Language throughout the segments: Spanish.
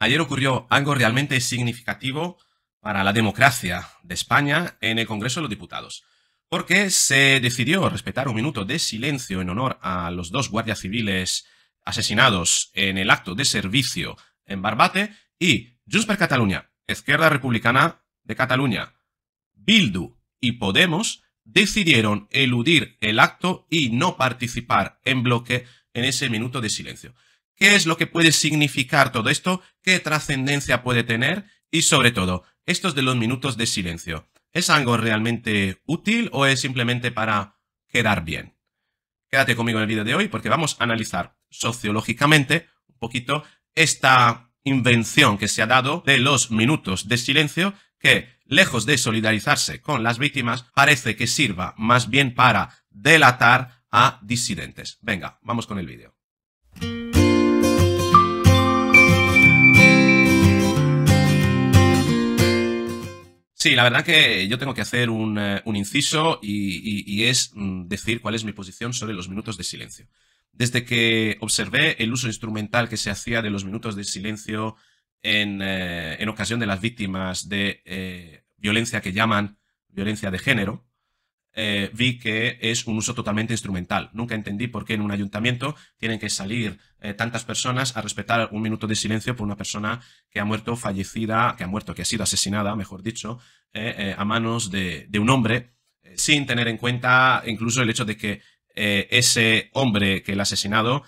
Ayer ocurrió algo realmente significativo para la democracia de España en el Congreso de los Diputados, porque se decidió respetar un minuto de silencio en honor a los dos guardias civiles asesinados en el acto de servicio en Barbate y Junts per Catalunya, Izquierda Republicana de Cataluña, Bildu y Podemos decidieron eludir el acto y no participar en bloque en ese minuto de silencio qué es lo que puede significar todo esto, qué trascendencia puede tener y sobre todo, estos de los minutos de silencio. ¿Es algo realmente útil o es simplemente para quedar bien? Quédate conmigo en el vídeo de hoy porque vamos a analizar sociológicamente un poquito esta invención que se ha dado de los minutos de silencio que, lejos de solidarizarse con las víctimas, parece que sirva más bien para delatar a disidentes. Venga, vamos con el vídeo. Sí, la verdad que yo tengo que hacer un, eh, inciso y, es mm, decir cuál es mi posición sobre los minutos de silencio. Desde que observé el uso instrumental que se hacía de los minutos de silencio en, eh, en ocasión de las víctimas de eh, violencia que llaman violencia de género, eh, vi que es un uso totalmente instrumental. Nunca entendí por qué en un ayuntamiento tienen que salir eh, tantas personas a respetar un minuto de silencio por una persona que ha muerto fallecida, que ha muerto, que ha sido asesinada, mejor dicho, eh, a manos de, un hombre, sin tener en cuenta incluso el hecho de que ese hombre que el ha asesinado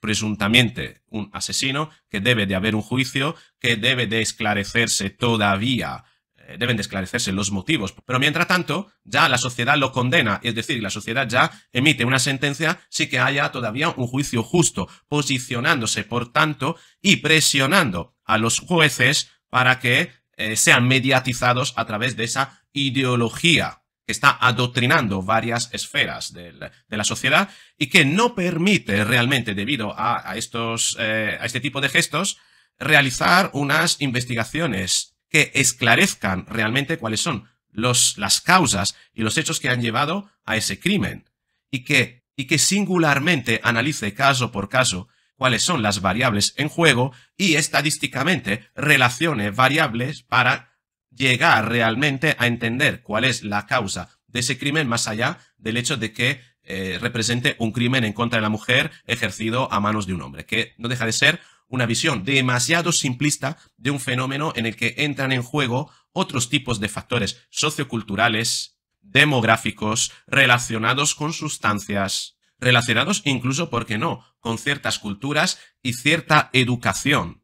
presuntamente un asesino, que debe de haber un juicio, que debe de esclarecerse todavía eh, deben de esclarecerse los motivos. Pero mientras tanto, ya la sociedad lo condena, es decir, la sociedad ya emite una sentencia sin que haya todavía un juicio justo, posicionándose, por tanto, y presionando a los jueces para que eh, sean mediatizados a través de esa ideología que está adoctrinando varias esferas de la, sociedad y que no permite realmente, debido a, estos, eh, a este tipo de gestos, realizar unas investigaciones que esclarezcan realmente cuáles son las causas y los hechos que han llevado a ese crimen y que, y que singularmente analice caso por caso cuáles son las variables en juego y estadísticamente relacione variables para llegar realmente a entender cuál es la causa de ese crimen más allá del hecho de que eh, represente un crimen en contra de la mujer ejercido a manos de un hombre, que no deja de ser una visión demasiado simplista de un fenómeno en el que entran en juego otros tipos de factores socioculturales, demográficos, relacionados con sustancias, relacionados incluso, ¿por qué no?, con ciertas culturas y cierta educación.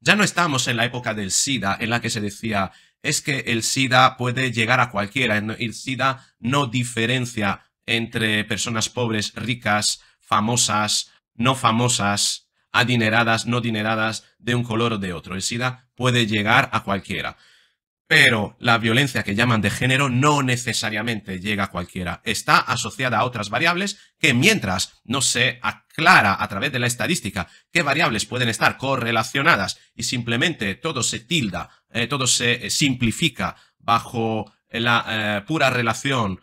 Ya no estamos en la época del SIDA, en la que se decía, es que el SIDA puede llegar a cualquiera, el SIDA no diferencia entre personas pobres, ricas, famosas, no famosas adineradas, no adineradas, de un color o de otro. El SIDA puede llegar a cualquiera. Pero la violencia que llaman de género no necesariamente llega a cualquiera. Está asociada a otras variables que mientras no se aclara a través de la estadística qué variables pueden estar correlacionadas y simplemente todo se tilda, eh, todo se eh, simplifica bajo la eh, pura relación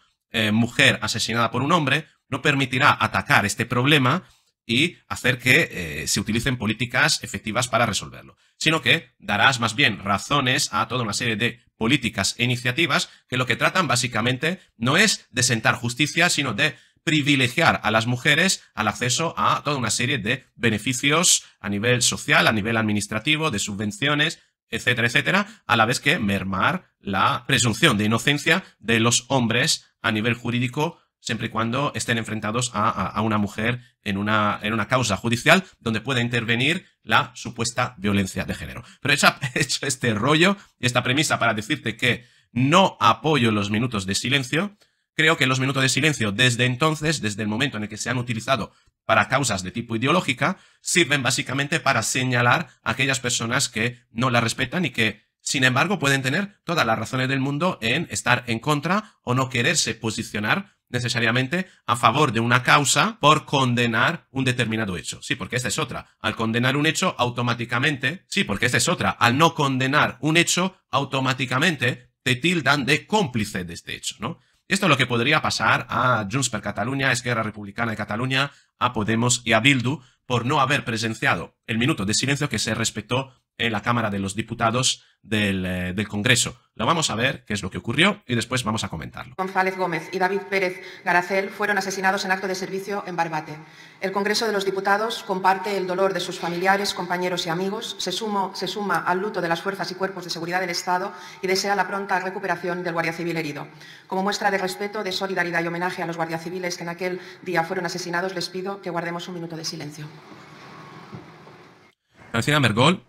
mujer asesinada por un hombre, no permitirá atacar este problema y hacer que eh, se utilicen políticas efectivas para resolverlo, sino que darás más bien razones a toda una serie de políticas e iniciativas que lo que tratan básicamente no es de sentar justicia, sino de privilegiar a las mujeres al acceso a toda una serie de beneficios a nivel social, a nivel administrativo, de subvenciones, etcétera, etcétera, a la vez que mermar la presunción de inocencia de los hombres a nivel jurídico siempre y cuando estén enfrentados a, una mujer en una, en una, causa judicial donde pueda intervenir la supuesta violencia de género. Pero he hecho, este rollo y esta premisa para decirte que no apoyo los minutos de silencio. Creo que los minutos de silencio desde entonces, desde el momento en el que se han utilizado para causas de tipo ideológica, sirven básicamente para señalar a aquellas personas que no la respetan y que, sin embargo, pueden tener todas las razones del mundo en estar en contra o no quererse posicionar necesariamente a favor de una causa por condenar un determinado hecho. Sí, porque esta es otra. Al condenar un hecho, automáticamente, sí, porque esta es otra. Al no condenar un hecho, automáticamente te tildan de cómplice de este hecho, ¿no? Esto es lo que podría pasar a Junts per Catalunya, Esquerra Republicana de Cataluña, a Podemos y a Bildu por no haber presenciado el minuto de silencio que se respetó en la Cámara de los Diputados eh, del, Congreso. Lo vamos a ver, qué es lo que ocurrió, y después vamos a comentarlo. González Gómez y David Pérez Garacel fueron asesinados en acto de servicio en Barbate. El Congreso de los Diputados comparte el dolor de sus familiares, compañeros y amigos, se, sumo, se suma al luto de las fuerzas y cuerpos de seguridad del Estado y desea la pronta recuperación del Guardia Civil herido. Como muestra de respeto, de solidaridad y homenaje a los guardias civiles que en aquel día fueron asesinados, les pido que guardemos un minuto de silencio. Mergol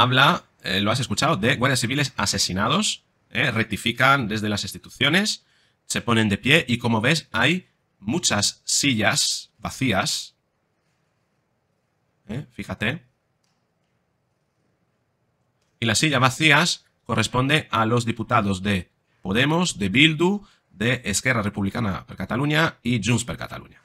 habla, eh, lo has escuchado, de guardias civiles asesinados, eh, rectifican desde las instituciones, se ponen de pie y como ves hay muchas sillas vacías. Eh, fíjate. Y las sillas vacías corresponde a los diputados de Podemos, de Bildu, de Esquerra Republicana per Cataluña y Junts per Cataluña.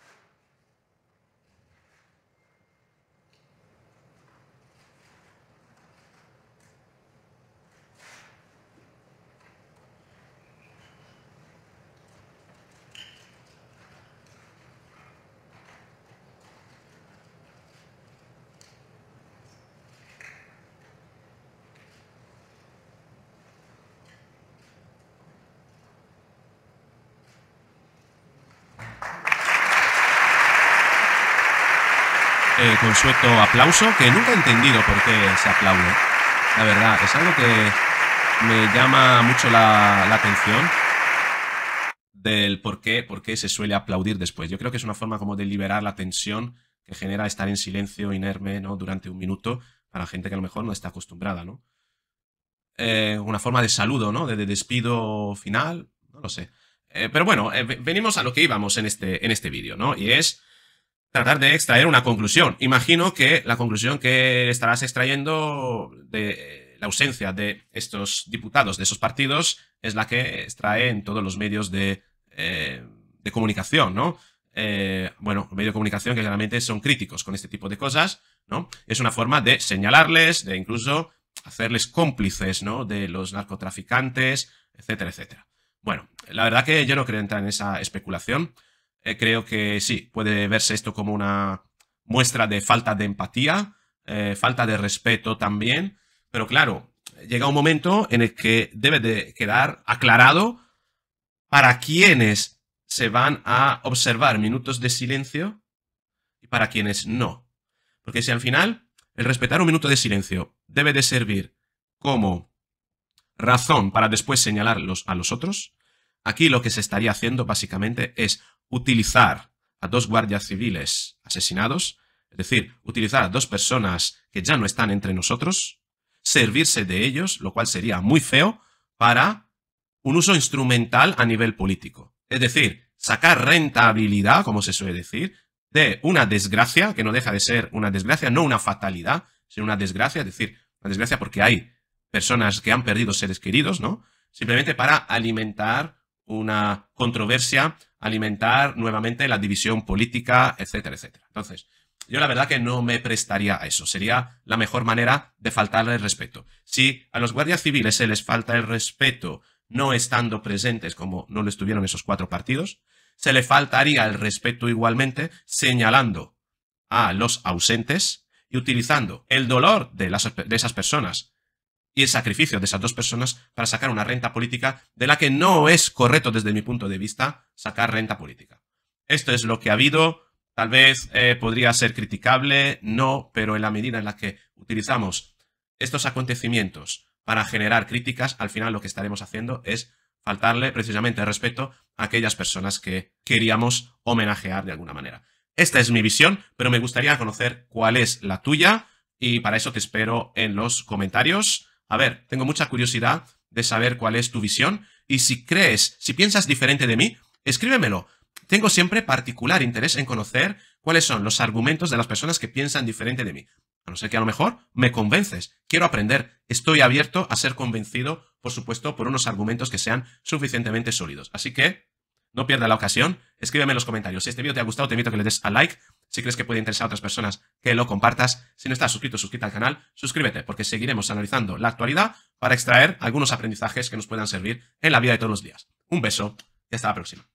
con eh, consueto aplauso que nunca he entendido por qué se aplaude. La verdad, es algo que me llama mucho la, atención del por qué, por qué se suele aplaudir después. Yo creo que es una forma como de liberar la tensión que genera estar en silencio inerme ¿no? durante un minuto para gente que a lo mejor no está acostumbrada, ¿no? Eh, una forma de saludo, ¿no? De, despido final, no lo sé. Eh, pero bueno, venimos a lo que íbamos en este, en este vídeo, ¿no? Y es tratar de extraer una conclusión. Imagino que la conclusión que estarás extrayendo de la ausencia de estos diputados de esos partidos es la que extraen todos los medios de, eh, comunicación, ¿no? Eh, bueno, medios de comunicación que generalmente son críticos con este tipo de cosas, ¿no? Es una forma de señalarles, de incluso hacerles cómplices, ¿no? De los narcotraficantes, etcétera, etcétera. Bueno, la verdad que yo no creo entrar en esa especulación. Eh, creo que sí, puede verse esto como una muestra de falta de empatía, eh, falta de respeto también, pero claro, llega un momento en el que debe de quedar aclarado para quienes se van a observar minutos de silencio y para quienes no. Porque si al final el respetar un minuto de silencio debe de servir como razón para después señalarlos a los otros, aquí lo que se estaría haciendo básicamente es utilizar a dos guardias civiles asesinados, es decir, utilizar a dos personas que ya no están entre nosotros, servirse de ellos, lo cual sería muy feo, para un uso instrumental a nivel político. Es decir, sacar rentabilidad, como se suele decir, de una desgracia, que no deja de ser una desgracia, no una fatalidad, sino una desgracia, es decir, una desgracia porque hay personas que han perdido seres queridos, ¿no? Simplemente para alimentar una controversia alimentar nuevamente la división política, etcétera, etcétera. Entonces, yo la verdad que no me prestaría a eso. Sería la mejor manera de faltarle el respeto. Si a los guardias civiles se les falta el respeto no estando presentes como no lo estuvieron esos cuatro partidos, se le faltaría el respeto igualmente señalando a los ausentes y utilizando el dolor de, las, de esas personas y el sacrificio de esas dos personas para sacar una renta política de la que no es correcto desde mi punto de vista sacar renta política. Esto es lo que ha habido, tal vez eh, podría ser criticable, no, pero en la medida en la que utilizamos estos acontecimientos para generar críticas, al final lo que estaremos haciendo es faltarle precisamente el respeto a aquellas personas que queríamos homenajear de alguna manera. Esta es mi visión, pero me gustaría conocer cuál es la tuya y para eso te espero en los comentarios. A ver, tengo mucha curiosidad de saber cuál es tu visión y si crees, si piensas diferente de mí, escríbemelo. Tengo siempre particular interés en conocer cuáles son los argumentos de las personas que piensan diferente de mí. A no ser que a lo mejor me convences. Quiero aprender. Estoy abierto a ser convencido, por supuesto, por unos argumentos que sean suficientemente sólidos. Así que, no pierdas la ocasión. Escríbeme en los comentarios. Si este vídeo te ha gustado, te invito a que le des a like si crees que puede interesar a otras personas, que lo compartas. Si no estás suscrito, suscríbete al canal, suscríbete, porque seguiremos analizando la actualidad para extraer algunos aprendizajes que nos puedan servir en la vida de todos los días. Un beso y hasta la próxima.